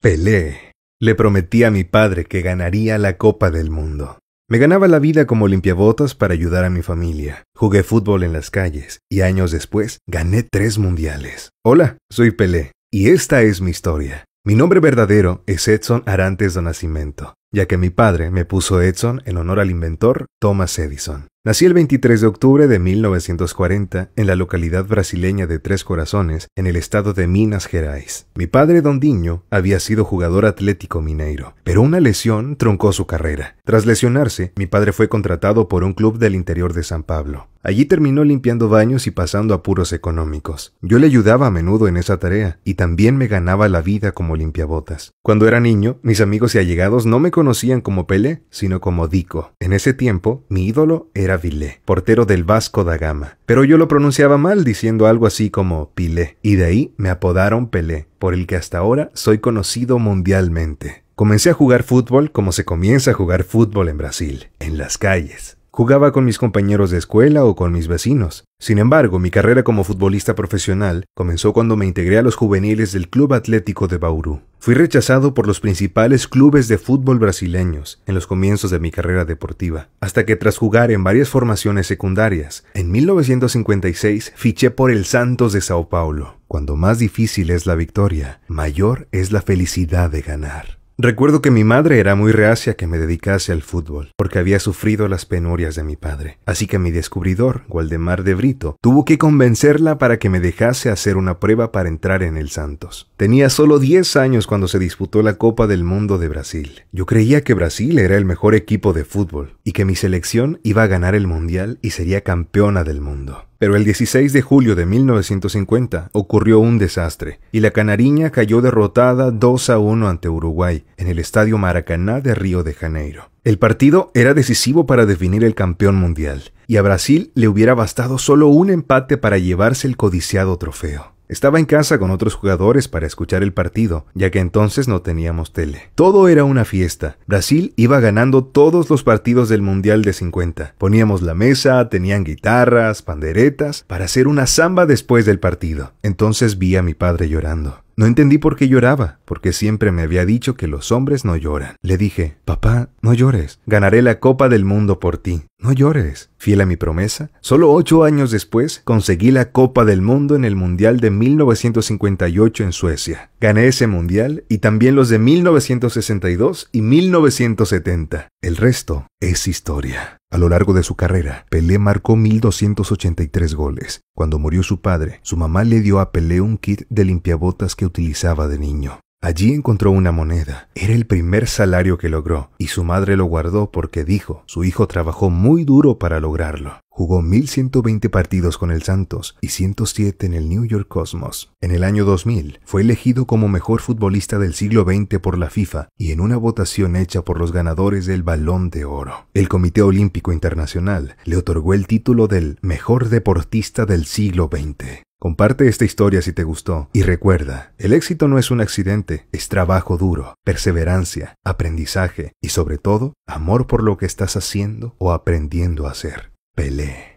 Pelé. Le prometí a mi padre que ganaría la Copa del Mundo. Me ganaba la vida como limpiabotas para ayudar a mi familia. Jugué fútbol en las calles y años después gané tres mundiales. Hola, soy Pelé y esta es mi historia. Mi nombre verdadero es Edson Arantes de Nacimiento, ya que mi padre me puso Edson en honor al inventor Thomas Edison. Nací el 23 de octubre de 1940 en la localidad brasileña de Tres Corazones, en el estado de Minas Gerais. Mi padre, don Diño, había sido jugador atlético mineiro, pero una lesión truncó su carrera. Tras lesionarse, mi padre fue contratado por un club del interior de San Pablo. Allí terminó limpiando baños y pasando apuros económicos. Yo le ayudaba a menudo en esa tarea y también me ganaba la vida como limpiabotas. Cuando era niño, mis amigos y allegados no me conocían como Pele, sino como Dico. En ese tiempo, mi ídolo era portero del Vasco da Gama, pero yo lo pronunciaba mal diciendo algo así como Pilé, y de ahí me apodaron Pelé, por el que hasta ahora soy conocido mundialmente. Comencé a jugar fútbol como se comienza a jugar fútbol en Brasil, en las calles. Jugaba con mis compañeros de escuela o con mis vecinos. Sin embargo, mi carrera como futbolista profesional comenzó cuando me integré a los juveniles del Club Atlético de Bauru. Fui rechazado por los principales clubes de fútbol brasileños en los comienzos de mi carrera deportiva, hasta que tras jugar en varias formaciones secundarias, en 1956 fiché por el Santos de Sao Paulo. Cuando más difícil es la victoria, mayor es la felicidad de ganar. Recuerdo que mi madre era muy reacia que me dedicase al fútbol, porque había sufrido las penurias de mi padre. Así que mi descubridor, Waldemar de Brito, tuvo que convencerla para que me dejase hacer una prueba para entrar en el Santos. Tenía solo 10 años cuando se disputó la Copa del Mundo de Brasil. Yo creía que Brasil era el mejor equipo de fútbol y que mi selección iba a ganar el Mundial y sería campeona del mundo. Pero el 16 de julio de 1950 ocurrió un desastre y la Canariña cayó derrotada 2 a 1 ante Uruguay en el Estadio Maracaná de Río de Janeiro. El partido era decisivo para definir el campeón mundial y a Brasil le hubiera bastado solo un empate para llevarse el codiciado trofeo. Estaba en casa con otros jugadores para escuchar el partido, ya que entonces no teníamos tele. Todo era una fiesta. Brasil iba ganando todos los partidos del Mundial de 50. Poníamos la mesa, tenían guitarras, panderetas, para hacer una samba después del partido. Entonces vi a mi padre llorando. No entendí por qué lloraba porque siempre me había dicho que los hombres no lloran. Le dije, papá, no llores, ganaré la Copa del Mundo por ti. No llores. Fiel a mi promesa, solo ocho años después conseguí la Copa del Mundo en el Mundial de 1958 en Suecia. Gané ese Mundial y también los de 1962 y 1970. El resto es historia. A lo largo de su carrera, Pelé marcó 1.283 goles. Cuando murió su padre, su mamá le dio a Pelé un kit de limpiabotas que utilizaba de niño. Allí encontró una moneda. Era el primer salario que logró, y su madre lo guardó porque dijo, su hijo trabajó muy duro para lograrlo. Jugó 1120 partidos con el Santos y 107 en el New York Cosmos. En el año 2000 fue elegido como mejor futbolista del siglo XX por la FIFA y en una votación hecha por los ganadores del Balón de Oro. El Comité Olímpico Internacional le otorgó el título del mejor deportista del siglo XX. Comparte esta historia si te gustó y recuerda, el éxito no es un accidente, es trabajo duro, perseverancia, aprendizaje y sobre todo, amor por lo que estás haciendo o aprendiendo a hacer. Pelee.